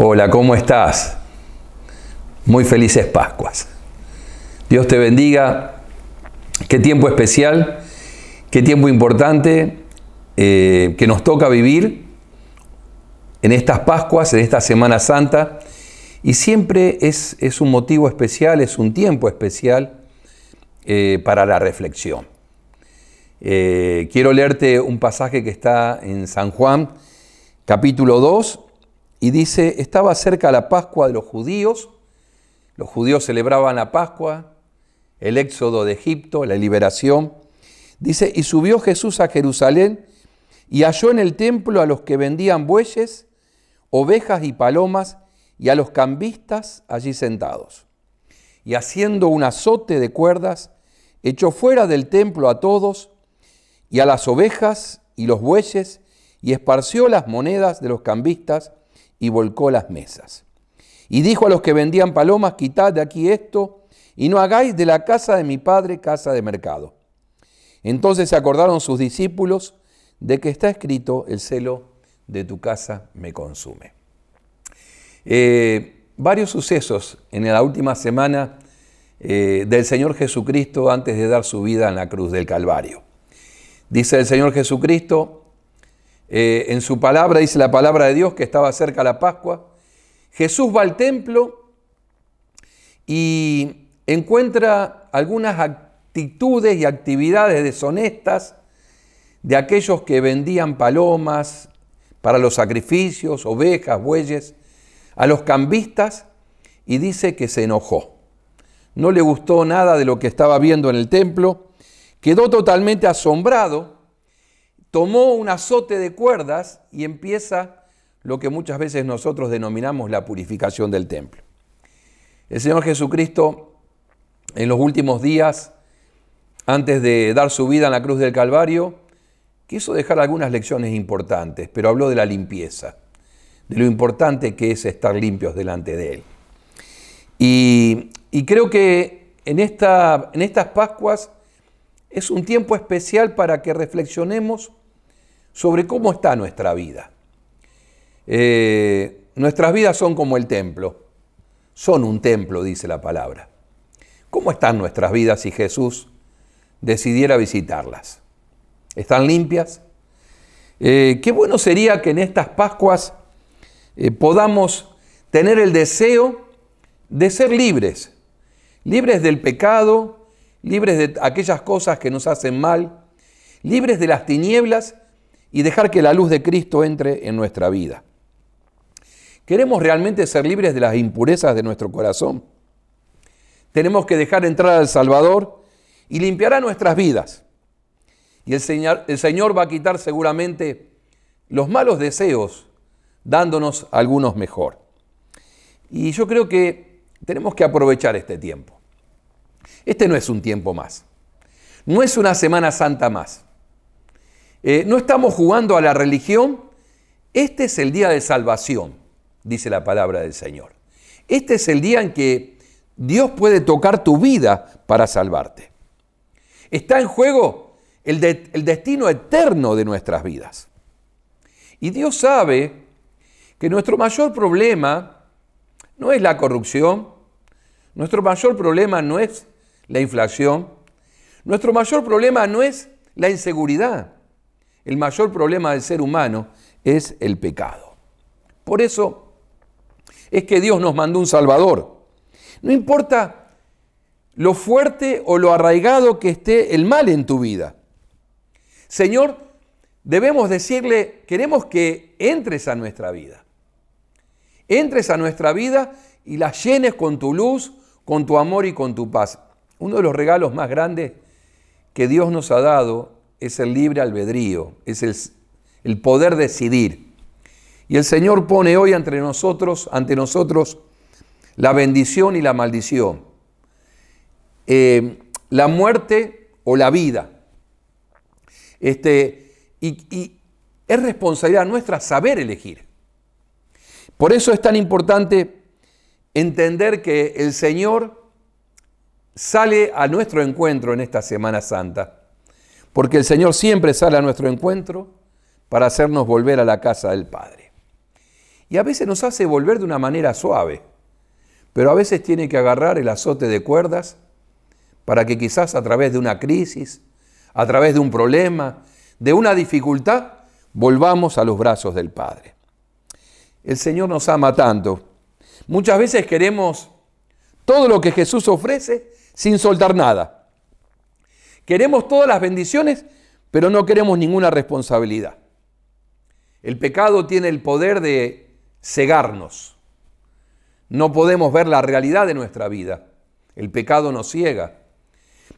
Hola, ¿cómo estás? Muy felices Pascuas. Dios te bendiga. Qué tiempo especial, qué tiempo importante eh, que nos toca vivir en estas Pascuas, en esta Semana Santa. Y siempre es, es un motivo especial, es un tiempo especial eh, para la reflexión. Eh, quiero leerte un pasaje que está en San Juan, capítulo 2, y dice, estaba cerca la Pascua de los judíos, los judíos celebraban la Pascua, el éxodo de Egipto, la liberación. Dice, y subió Jesús a Jerusalén y halló en el templo a los que vendían bueyes, ovejas y palomas y a los cambistas allí sentados. Y haciendo un azote de cuerdas, echó fuera del templo a todos y a las ovejas y los bueyes y esparció las monedas de los cambistas y volcó las mesas. Y dijo a los que vendían palomas, quitad de aquí esto y no hagáis de la casa de mi padre casa de mercado. Entonces se acordaron sus discípulos de que está escrito, el celo de tu casa me consume. Eh, varios sucesos en la última semana eh, del Señor Jesucristo antes de dar su vida en la cruz del Calvario. Dice el Señor Jesucristo, eh, en su palabra dice la palabra de Dios que estaba cerca la Pascua. Jesús va al templo y encuentra algunas actitudes y actividades deshonestas de aquellos que vendían palomas para los sacrificios, ovejas, bueyes, a los cambistas y dice que se enojó. No le gustó nada de lo que estaba viendo en el templo, quedó totalmente asombrado tomó un azote de cuerdas y empieza lo que muchas veces nosotros denominamos la purificación del templo. El Señor Jesucristo en los últimos días, antes de dar su vida en la cruz del Calvario, quiso dejar algunas lecciones importantes, pero habló de la limpieza, de lo importante que es estar limpios delante de Él. Y, creo que en, esta, en estas Pascuas es un tiempo especial para que reflexionemos sobre cómo está nuestra vida. Eh, nuestras vidas son como el templo, son un templo, dice la palabra. ¿Cómo están nuestras vidas si Jesús decidiera visitarlas? ¿Están limpias? Eh, qué bueno sería que en estas Pascuas eh, podamos tener el deseo de ser libres, libres del pecado, libres de aquellas cosas que nos hacen mal, libres de las tinieblas y dejar que la luz de Cristo entre en nuestra vida. ¿Queremos realmente ser libres de las impurezas de nuestro corazón? Tenemos que dejar entrar al Salvador y limpiará nuestras vidas. Y el Señor, el Señor va a quitar seguramente los malos deseos, dándonos algunos mejor. Y yo creo que tenemos que aprovechar este tiempo. Este no es un tiempo más. No es una Semana Santa más. Eh, no estamos jugando a la religión. Este es el día de salvación, dice la palabra del Señor. Este es el día en que Dios puede tocar tu vida para salvarte. Está en juego el destino eterno de nuestras vidas. Y Dios sabe que nuestro mayor problema no es la corrupción, nuestro mayor problema no es la inflación, nuestro mayor problema no es la inseguridad. El mayor problema del ser humano es el pecado. Por eso es que Dios nos mandó un Salvador. No importa lo fuerte o lo arraigado que esté el mal en tu vida. Señor, debemos decirle, queremos que entres a nuestra vida. Entres a nuestra vida y la llenes con tu luz, con tu amor y con tu paz. Uno de los regalos más grandes que Dios nos ha dado es el libre albedrío, es el, poder decidir. Y el Señor pone hoy entre nosotros, ante nosotros la bendición y la maldición, eh, la muerte o la vida. Este, y es responsabilidad nuestra saber elegir. Por eso es tan importante entender que el Señor sale a nuestro encuentro en esta Semana Santa porque el Señor siempre sale a nuestro encuentro para hacernos volver a la casa del Padre. Y a veces nos hace volver de una manera suave, pero a veces tiene que agarrar el azote de cuerdas para que quizás a través de una crisis, a través de un problema, de una dificultad, volvamos a los brazos del Padre. El Señor nos ama tanto. Muchas veces queremos todo lo que Jesús ofrece sin soltar nada. Queremos todas las bendiciones, pero no queremos ninguna responsabilidad. El pecado tiene el poder de cegarnos. No podemos ver la realidad de nuestra vida. El pecado nos ciega.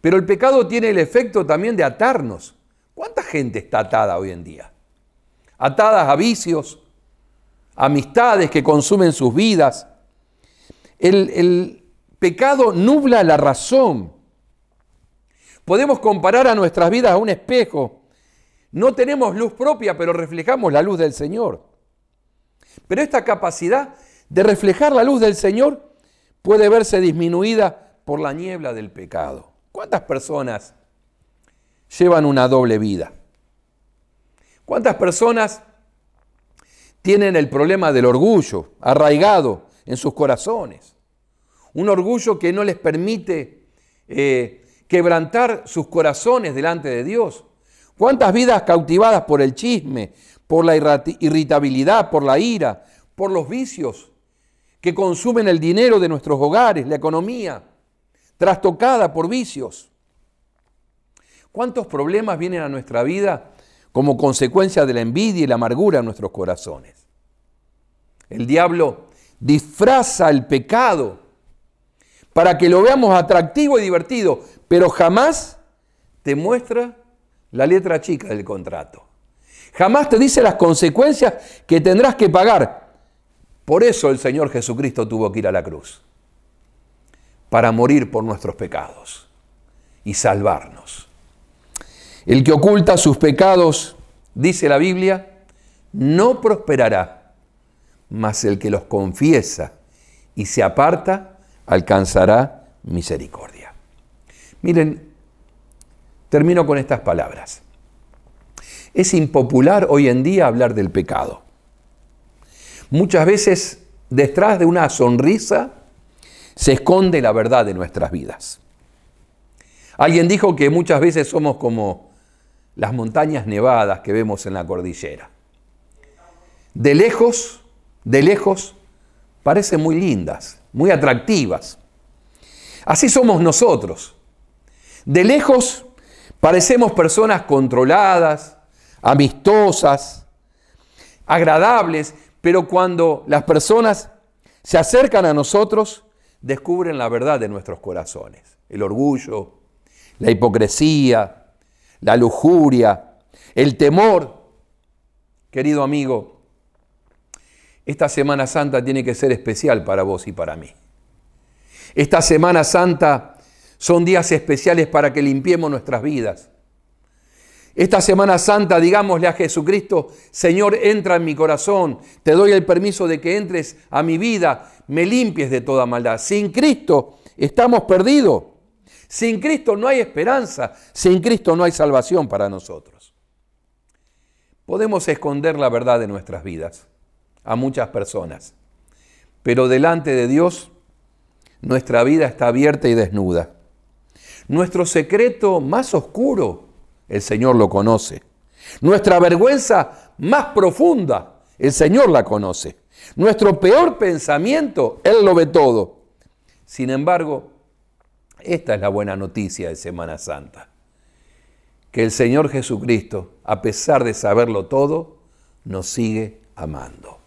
Pero el pecado tiene el efecto también de atarnos. ¿Cuánta gente está atada hoy en día? Atadas a vicios, amistades que consumen sus vidas. El, el pecado nubla la razón Podemos comparar a nuestras vidas a un espejo. No tenemos luz propia, pero reflejamos la luz del Señor. Pero esta capacidad de reflejar la luz del Señor puede verse disminuida por la niebla del pecado. ¿Cuántas personas llevan una doble vida? ¿Cuántas personas tienen el problema del orgullo arraigado en sus corazones? Un orgullo que no les permite eh, quebrantar sus corazones delante de Dios. ¿Cuántas vidas cautivadas por el chisme, por la irritabilidad, por la ira, por los vicios que consumen el dinero de nuestros hogares, la economía, trastocada por vicios? ¿Cuántos problemas vienen a nuestra vida como consecuencia de la envidia y la amargura en nuestros corazones? El diablo disfraza el pecado para que lo veamos atractivo y divertido, pero jamás te muestra la letra chica del contrato. Jamás te dice las consecuencias que tendrás que pagar. Por eso el Señor Jesucristo tuvo que ir a la cruz, para morir por nuestros pecados y salvarnos. El que oculta sus pecados, dice la Biblia, no prosperará, mas el que los confiesa y se aparta, alcanzará misericordia. Miren, termino con estas palabras. Es impopular hoy en día hablar del pecado. Muchas veces detrás de una sonrisa se esconde la verdad de nuestras vidas. Alguien dijo que muchas veces somos como las montañas nevadas que vemos en la cordillera. De lejos, de lejos, parecen muy lindas, muy atractivas. Así somos nosotros. De lejos parecemos personas controladas, amistosas, agradables, pero cuando las personas se acercan a nosotros, descubren la verdad de nuestros corazones, el orgullo, la hipocresía, la lujuria, el temor. Querido amigo, esta Semana Santa tiene que ser especial para vos y para mí. Esta Semana Santa son días especiales para que limpiemos nuestras vidas. Esta Semana Santa, digámosle a Jesucristo, Señor, entra en mi corazón, te doy el permiso de que entres a mi vida, me limpies de toda maldad. Sin Cristo estamos perdidos. Sin Cristo no hay esperanza, sin Cristo no hay salvación para nosotros. Podemos esconder la verdad de nuestras vidas a muchas personas. Pero delante de Dios, nuestra vida está abierta y desnuda. Nuestro secreto más oscuro, el Señor lo conoce. Nuestra vergüenza más profunda, el Señor la conoce. Nuestro peor pensamiento, Él lo ve todo. Sin embargo, esta es la buena noticia de Semana Santa. Que el Señor Jesucristo, a pesar de saberlo todo, nos sigue amando.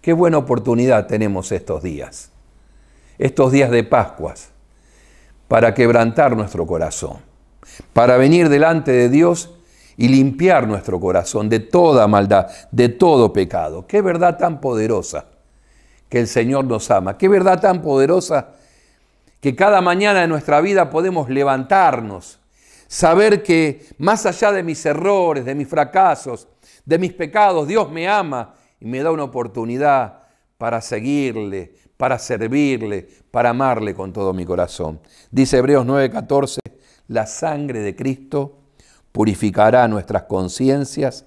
Qué buena oportunidad tenemos estos días, estos días de Pascuas, para quebrantar nuestro corazón, para venir delante de Dios y limpiar nuestro corazón de toda maldad, de todo pecado. Qué verdad tan poderosa que el Señor nos ama. Qué verdad tan poderosa que cada mañana de nuestra vida podemos levantarnos, saber que más allá de mis errores, de mis fracasos, de mis pecados, Dios me ama y me da una oportunidad para seguirle, para servirle, para amarle con todo mi corazón. Dice Hebreos 9:14, la sangre de Cristo purificará nuestras conciencias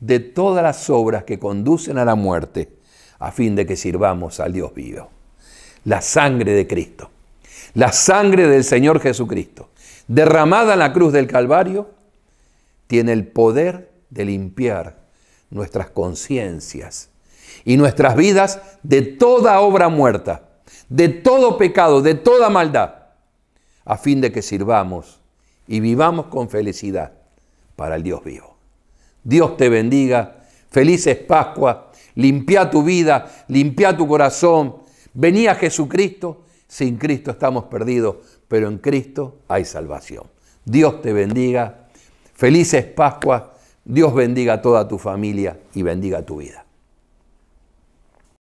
de todas las obras que conducen a la muerte, a fin de que sirvamos al Dios vivo. La sangre de Cristo, la sangre del Señor Jesucristo, derramada en la cruz del Calvario, tiene el poder de limpiar nuestras conciencias y nuestras vidas de toda obra muerta, de todo pecado, de toda maldad, a fin de que sirvamos y vivamos con felicidad para el Dios vivo. Dios te bendiga, felices Pascua, limpia tu vida, limpia tu corazón, venía Jesucristo, sin Cristo estamos perdidos, pero en Cristo hay salvación. Dios te bendiga, felices Pascua. Dios bendiga a toda tu familia y bendiga tu vida.